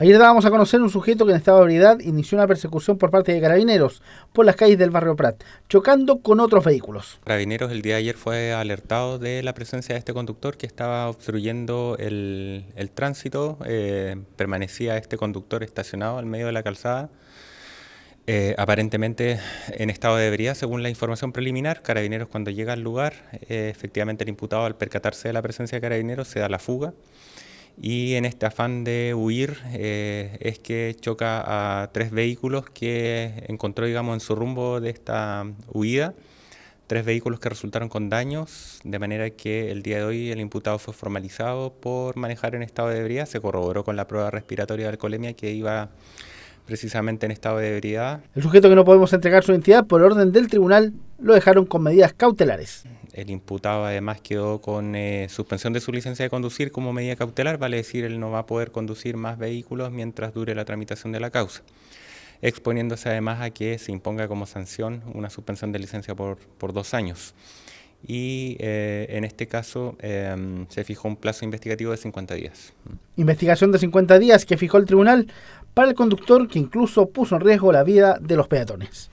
Ayer dábamos a conocer un sujeto que en estado de ebriedad inició una persecución por parte de carabineros por las calles del barrio Prat, chocando con otros vehículos. Carabineros el día de ayer fue alertado de la presencia de este conductor que estaba obstruyendo el, tránsito. Eh, permanecía este conductor estacionado al medio de la calzada. Eh, aparentemente en estado de ebriedad, según la información preliminar, Carabineros cuando llega al lugar, eh, efectivamente el imputado al percatarse de la presencia de Carabineros se da la fuga y en este afán de huir eh, es que choca a tres vehículos que encontró digamos en su rumbo de esta huida tres vehículos que resultaron con daños de manera que el día de hoy el imputado fue formalizado por manejar en estado de ebriedad se corroboró con la prueba respiratoria de alcoholemia que iba precisamente en estado de ebriedad el sujeto que no podemos entregar su identidad por orden del tribunal lo dejaron con medidas cautelares el imputado además quedó con eh, suspensión de su licencia de conducir como medida cautelar, vale decir, él no va a poder conducir más vehículos mientras dure la tramitación de la causa, exponiéndose además a que se imponga como sanción una suspensión de licencia por, dos años. Y eh, en este caso em, se fijó un plazo investigativo de 50 días. Investigación de 50 días que fijó el tribunal para el conductor que incluso puso en riesgo la vida de los peatones.